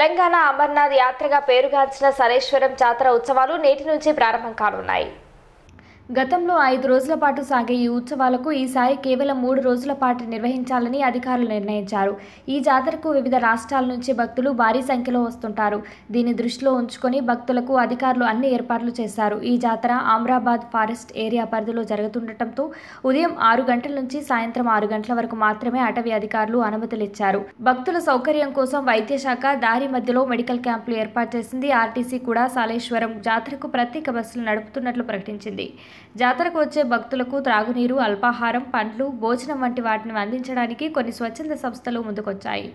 తెలంగాణ అమర్నాథ్ యాత్రగా పేరుగాంచిన సరేశ్వరం జాతర ఉత్సవాలు నేటి నుంచి ప్రారంభం కానున్నాయి గతంలో ఐదు రోజుల పాటు సాగే ఈ ఉత్సవాలకు ఈసారి కేవలం మూడు రోజుల పాటు నిర్వహించాలని అధికారులు నిర్ణయించారు ఈ జాతరకు వివిధ రాష్ట్రాల నుంచి భక్తులు భారీ సంఖ్యలో వస్తుంటారు దీన్ని దృష్టిలో ఉంచుకొని భక్తులకు అధికారులు అన్ని ఏర్పాట్లు చేశారు ఈ జాతర ఆమ్రాబాద్ ఫారెస్ట్ ఏరియా పరిధిలో జరుగుతుండటంతో ఉదయం ఆరు గంటల నుంచి సాయంత్రం ఆరు గంటల వరకు మాత్రమే అటవీ అధికారులు అనుమతులు ఇచ్చారు భక్తుల సౌకర్యం కోసం వైద్య శాఖ దారి మధ్యలో మెడికల్ క్యాంపులు ఏర్పాటు చేసింది ఆర్టీసీ కూడా సాలేశ్వరం జాతరకు ప్రత్యేక బస్సులు నడుపుతున్నట్లు ప్రకటించింది జాతరకు వచ్చే భక్తులకు త్రాగునీరు అల్పాహారం పండ్లు భోజనం వంటి వాటిని అందించడానికి కొన్ని స్వచ్ఛంద సంస్థలు ముందుకొచ్చాయి